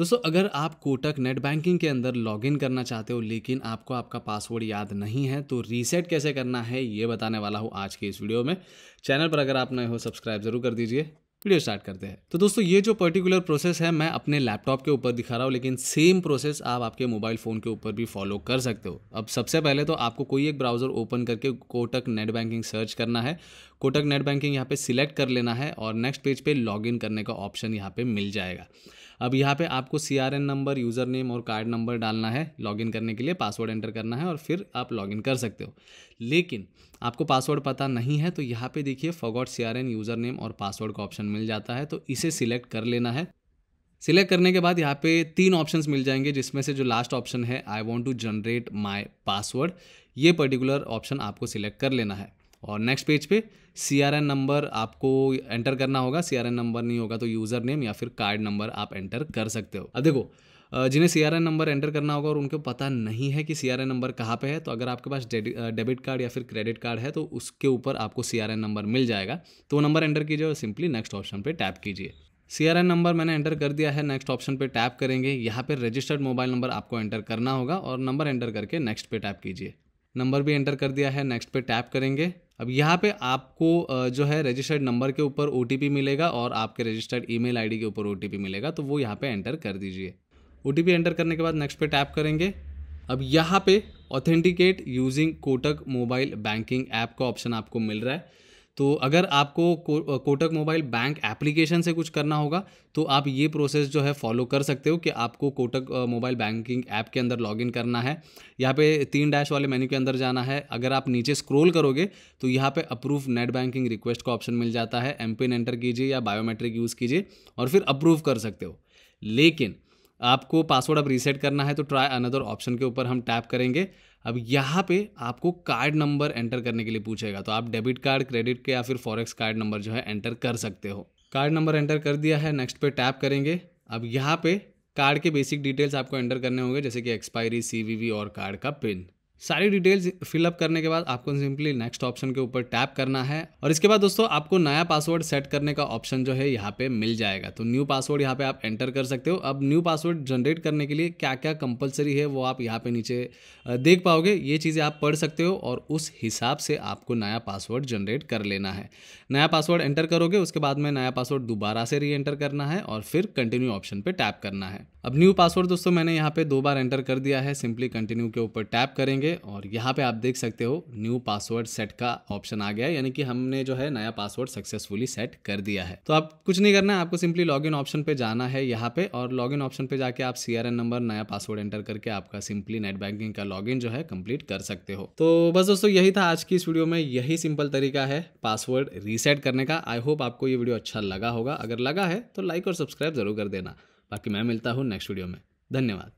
दोस्तों अगर आप कोटक नेट बैंकिंग के अंदर लॉगिन करना चाहते हो लेकिन आपको आपका पासवर्ड याद नहीं है तो रीसेट कैसे करना है ये बताने वाला हूँ आज के इस वीडियो में चैनल पर अगर आप नए हो सब्सक्राइब जरूर कर दीजिए वीडियो स्टार्ट करते हैं तो दोस्तों ये जो पर्टिकुलर प्रोसेस है मैं अपने लैपटॉप के ऊपर दिखा रहा हूँ लेकिन सेम प्रोसेस आप आपके मोबाइल फ़ोन के ऊपर भी फॉलो कर सकते हो अब सबसे पहले तो आपको कोई एक ब्राउज़र ओपन करके कोटक नेट बैंकिंग सर्च करना है कोटक नेट बैंकिंग यहाँ पे सिलेक्ट कर लेना है और नेक्स्ट पेज पे लॉगिन करने का ऑप्शन यहाँ पे मिल जाएगा अब यहाँ पे आपको सी नंबर यूज़र नेम और कार्ड नंबर डालना है लॉगिन करने के लिए पासवर्ड एंटर करना है और फिर आप लॉगिन कर सकते हो लेकिन आपको पासवर्ड पता नहीं है तो यहाँ पे देखिए फॉगॉट सी यूज़र नेम और पासवर्ड का ऑप्शन मिल जाता है तो इसे सिलेक्ट कर लेना है सिलेक्ट करने के बाद यहाँ पे तीन ऑप्शंस मिल जाएंगे जिसमें से जो लास्ट ऑप्शन है I want to generate my password ये पर्टिकुलर ऑप्शन आपको सिलेक्ट कर लेना है और नेक्स्ट पेज पे सी आर एन नंबर आपको एंटर करना होगा सी आर एन नंबर नहीं होगा तो यूज़र नेम या फिर कार्ड नंबर आप एंटर कर सकते हो अब देखो जिन्हें C R N number enter करना होगा और उनको पता नहीं है कि सी आर एन नंबर कहाँ पे है तो अगर आपके पास डेबिट कार्ड या फिर क्रेडिट कार्ड है तो उसके ऊपर आपको सी आर एन नंबर मिल जाएगा तो वो नंबर एंटर कीजिए और सिंपली नेक्स्ट ऑप्शन पर टैप कीजिए सी आर एन नंबर मैंने एंटर कर दिया है नेक्स्ट ऑप्शन पे टैप करेंगे यहाँ पर रजिस्टर्ड मोबाइल नंबर आपको एंटर करना होगा और नंबर एंटर करके नेक्स्ट पे टैप कीजिए नंबर भी एंटर कर दिया है नेक्स्ट पे टैप करेंगे अब यहाँ पे आपको जो है रजिस्टर्ड नंबर के ऊपर ओ मिलेगा और आपके रजिस्टर्ड ईमेल आईडी के ऊपर ओ मिलेगा तो वो यहाँ पे एंटर कर दीजिए ओ एंटर करने के बाद नेक्स्ट पे टैप करेंगे अब यहाँ पे authenticate using Kotak mobile banking app का ऑप्शन आपको मिल रहा है तो अगर आपको को, कोटक मोबाइल बैंक एप्लीकेशन से कुछ करना होगा तो आप ये प्रोसेस जो है फॉलो कर सकते हो कि आपको कोटक मोबाइल बैंकिंग ऐप के अंदर लॉगिन करना है यहाँ पे तीन डैश वाले मेन्यू के अंदर जाना है अगर आप नीचे स्क्रोल करोगे तो यहाँ पे अप्रूव नेट बैंकिंग रिक्वेस्ट का ऑप्शन मिल जाता है एम पिन एंटर कीजिए या बायोमेट्रिक यूज़ कीजिए और फिर अप्रूव कर सकते हो लेकिन आपको पासवर्ड अब रीसेट करना है तो ट्राई अनदर ऑप्शन के ऊपर हम टैप करेंगे अब यहाँ पे आपको कार्ड नंबर एंटर करने के लिए पूछेगा तो आप डेबिट कार्ड क्रेडिट के या फिर फॉरेक्स कार्ड नंबर जो है एंटर कर सकते हो कार्ड नंबर एंटर कर दिया है नेक्स्ट पे टैप करेंगे अब यहाँ पे कार्ड के बेसिक डिटेल्स आपको एंटर करने होंगे जैसे कि एक्सपायरी सी और कार्ड का पिन सारी डिटेल्स फिलअप करने के बाद आपको सिंपली नेक्स्ट ऑप्शन के ऊपर टैप करना है और इसके बाद दोस्तों आपको नया पासवर्ड सेट करने का ऑप्शन जो है यहाँ पे मिल जाएगा तो न्यू पासवर्ड यहाँ पे आप एंटर कर सकते हो अब न्यू पासवर्ड जनरेट करने के लिए क्या क्या कंपलसरी है वो आप यहाँ पे नीचे देख पाओगे ये चीज़ें आप पढ़ सकते हो और उस हिसाब से आपको नया पासवर्ड जनरेट कर लेना है नया पासवर्ड एंटर करोगे उसके बाद में नया पासवर्ड दोबारा से री एंटर करना है और फिर कंटिन्यू ऑप्शन पर टैप करना है अब न्यू पासवर्ड दोस्तों मैंने यहाँ पे दो बार एंटर कर दिया है सिंपली कंटिन्यू के ऊपर टैप करेंगे करेंगे और यहाँ पे आप देख सकते हो न्यू पासवर्ड सेट का ऑप्शन आ गया यानी कि हमने जो है नया पासवर्ड सक्सेसफुली सेट कर दिया है तो आप कुछ नहीं करना है आपको सिंपली लॉग ऑप्शन पे जाना है यहाँ पे और लॉग ऑप्शन पे जाके आप सी नंबर नया पासवर्ड एंटर करके आपका सिंपली नेट बैंकिंग का लॉग जो है कम्प्लीट कर सकते हो तो बस दोस्तों यही था आज की इस वीडियो में यही सिंपल तरीका है पासवर्ड रीसेट करने का आई होप आपको ये वीडियो अच्छा लगा होगा अगर लगा है तो लाइक और सब्सक्राइब जरूर कर देना बाकी मैं मिलता हूँ नेक्स्ट वीडियो में धन्यवाद